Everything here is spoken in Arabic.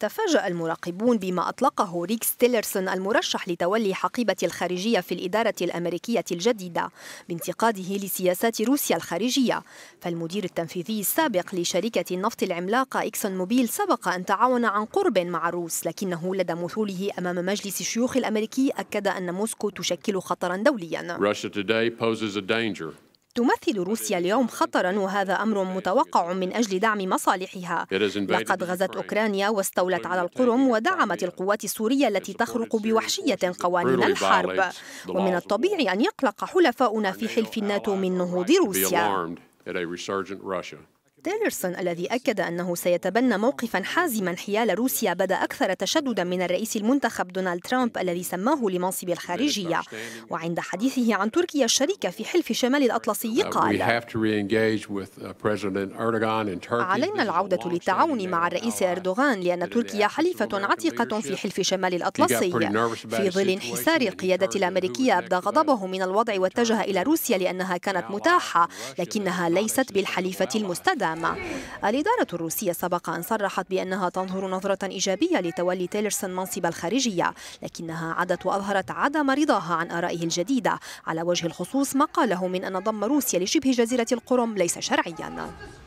تفاجأ المراقبون بما أطلقه ريكس تيلرسون المرشح لتولي حقيبة الخارجية في الإدارة الأمريكية الجديدة بانتقاده لسياسات روسيا الخارجية فالمدير التنفيذي السابق لشركة النفط العملاقة إكسون موبيل سبق أن تعاون عن قرب مع الروس لكنه لدى مثوله أمام مجلس الشيوخ الأمريكي أكد أن موسكو تشكل خطرا دوليا تمثل روسيا اليوم خطرا وهذا امر متوقع من اجل دعم مصالحها لقد غزت اوكرانيا واستولت على القرم ودعمت القوات السوريه التي تخرق بوحشيه قوانين الحرب ومن الطبيعي ان يقلق حلفاؤنا في حلف الناتو من نهوض روسيا تيلرسون الذي أكد أنه سيتبنى موقفا حازما حيال روسيا بدا أكثر تشددا من الرئيس المنتخب دونالد ترامب الذي سماه لمنصب الخارجية وعند حديثه عن تركيا الشريكة في حلف شمال الأطلسي uh, قال uh, علينا العودة للتعاون مع الرئيس أردوغان لأن تركيا حليفة عتيقة في حلف شمال الأطلسي في ظل انحسار القيادة الأمريكية أبدى غضبه من الوضع واتجه إلى روسيا لأنها كانت متاحة لكنها ليست بالحليفة المستدامة العامة الإدارة الروسية سبق أن صرحت بأنها تنظر نظرة إيجابية لتولي تيلرسون منصب الخارجية لكنها عادت وأظهرت عدم رضاها عن آرائه الجديدة على وجه الخصوص ما قاله من أن ضم روسيا لشبه جزيرة القرم ليس شرعيا